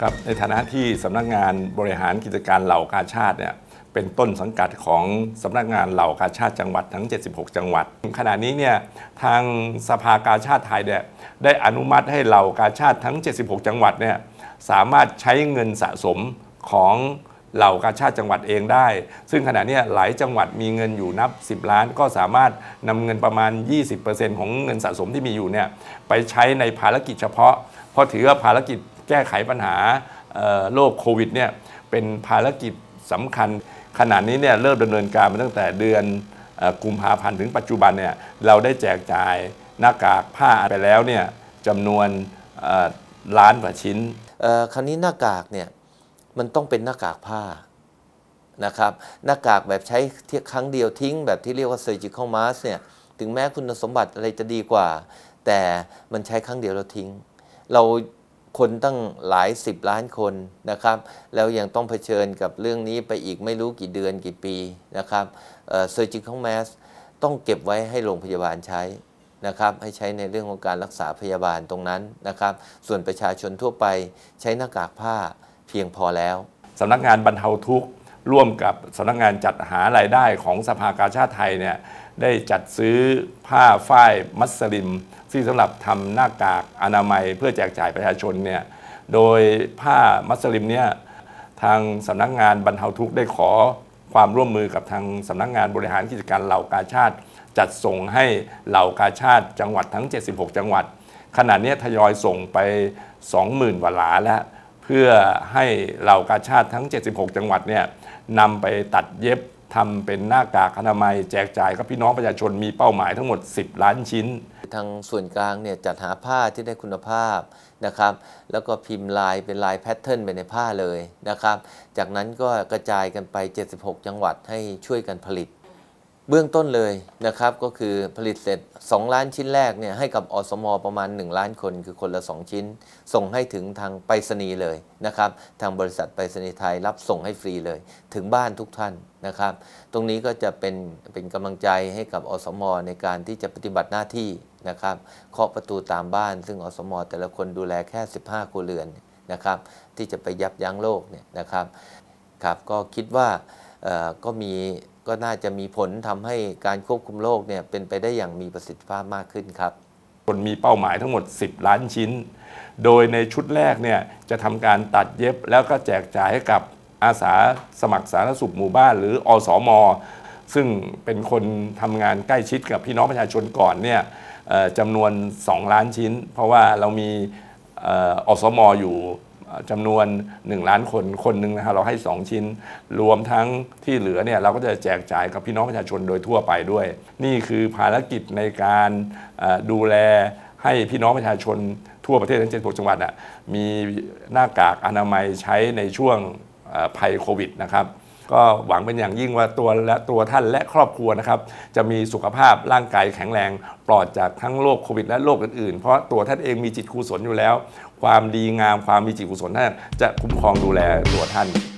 ครับ ในฐานะที่สำนักงานบริหารกิจการเหล่ากาชาติเนี่ยเป็นต้นสังกัดของสำนักงานเหล่ากาชาติจังหวัดทั้ง 76 จังหวัด ขณะนี้เนี่ยทางสภากาชาติไทยเนี่ยได้อนุมัติให้เหล่ากาชาติทั้ง 76 จังหวัดเนี่ยสามารถใช้เงินสะสมของเหล่ากาชาติจังหวัดเองได้ ซึ่งขณะนี้หลายจังหวัดมีเงินอยู่นับ 10 ล้านก็สามารถนำเงินประมาณ 20%ของเงินสะสมที่มีอยู่เนี่ยไปใช้ในภารกิจเฉพาะ เพราะถือว่าภารกิจแก้ไขปัญหาโรคโควิดเนี่ยเป็นภารกิจสำคัญขนาดนี้เนี่ยเริ่มดำเนินการมาตั้งแต่เดือนกุมภาพันธ์ ถึงปัจจุบันเนี่ยเราได้แจกจ่ายหน้ากากผ้าไปแล้วเนี่ยจำนวนล้านกว่าชิ้นคราวนี้หน้ากากเนี่ยมันต้องเป็นหน้ากากผ้านะครับ หน้ากากแบบใช้ครั้งเดียวทิ้ง แบบที่เรียกว่า surgical mask เนี่ยถึงแม้คุณสมบัติอะไรจะดีกว่า แต่มันใช้ครั้งเดียวแล้วทิ้งเราคนตั้งหลายสิบล้านคนนะครับ แล้วยังต้องเผชิญกับเรื่องนี้ไปอีกไม่รู้กี่เดือนกี่ปีนะครับเซอร์จิคอลแมสต้องเก็บไว้ให้โรงพยาบาลใช้ นะครับ ให้ใช้ในเรื่องของการรักษาพยาบาลตรงนั้นนะครับ ส่วนประชาชนทั่วไปใช้หน้ากากผ้าเพียงพอแล้วสำนักงานบรรเทาทุกข์ร่วมกับสำนักงานจัดหารายได้ของสภากาชาติไทยเนี่ยได้จัดซื้อผ้าฝ้ายมัสลิม ที่สำหรับทำหน้ากากอนามัยเพื่อแจกจ่ายประชาชนเนี่ยโดยผ้ามัสลิมเนี่ยทางสำนักงานบรรเทาทุกข์ได้ขอความร่วมมือกับทางสำนักงานบริหารกิจการเหล่ากาชาติจัดส่งให้เหล่ากาชาติจังหวัดทั้ง 76 จังหวัดขณะนี้ทยอยส่งไป 20,000กว่าหลาแล้วเพื่อให้เหล่ากาชาติทั้ง 76 จังหวัดเนี่ยนำไปตัดเย็บทำเป็นหน้ากากอนามัยแจกจ่ายกับพี่น้องประชาชนมีเป้าหมายทั้งหมด 10 ล้านชิ้น ทางส่วนกลางเนี่ยจัดหาผ้าที่ได้คุณภาพนะครับแล้วก็พิมพ์ลายเป็นลายแพทเทิร์นไปในผ้าเลยนะครับ จากนั้นก็กระจายกันไป 76 จังหวัดให้ช่วยกันผลิตเบื้องต้นเลยนะครับก็คือผลิตเสร็จ 2 ล้านชิ้นแรกเนี่ยให้กับอสมอประมาณ 1 ล้านคน คือคนละ 2 ชิ้น ส่งให้ถึงทางไปรษณีย์เลยนะครับ ทางบริษัทไปรษณีย์ไทยรับส่งให้ฟรีเลย ถึงบ้านทุกท่านนะครับ ตรงนี้ก็จะเป็นเป็นกำลังใจให้กับอสมอในการที่จะปฏิบัติหน้าที่นะครับเคาะประตูตามบ้าน ซึ่งอสมอแต่ละคนดูแลแค่ 15ครัวเรือนนะครับที่จะไปยับยั้งโรคเนี่ยนะครับครับ ก็คิดว่าก็มีก็น่าจะมีผลทำให้การควบคุมโรคเนี่ยเป็นไปได้อย่างมีประสิทธิภาพมากขึ้นครับคนมีเป้าหมายทั้งหมด 10 ล้านชิ้น โดยในชุดแรกเนี่ยจะทำการตัดเย็บแล้วก็แจกจ่ายให้กับอาสาสมัครสาธารณสุขหมู่บ้านหรืออสอมอซึ่งเป็นคนทำงานใกล้ชิดกับพี่น้องประชาชนก่อนเนี่ยจำนวน 2 ล้านชิ้น เพราะว่าเรามีอสอมออยู่จำนวน 1 ล้านคนคนหนึ่งนะฮะเราให้ 2 ชิ้น รวมทั้งที่เหลือเนี่ยเราก็จะแจกจ่ายกับพี่น้องประชาชนโดยทั่วไปด้วย นี่คือภารกิจในการดูแลให้พี่น้องประชาชนทั่วประเทศทั้ง76จังหวัดมีหน้ากากอนามัยใช้ในช่วงภัยโควิดนะครับก็หวังเป็นอย่างยิ่งว่าตัวและตัวท่านและครอบครัวนะครับ จะมีสุขภาพร่างกายแข็งแรงปลอดจากทั้งโรคโควิดและโรคอื่นๆ เพราะตัวท่านเองมีจิตกุศลอยู่แล้ว ความดีงามความมีจิตกุศลท่านจะคุ้มครองดูแลตัวท่าน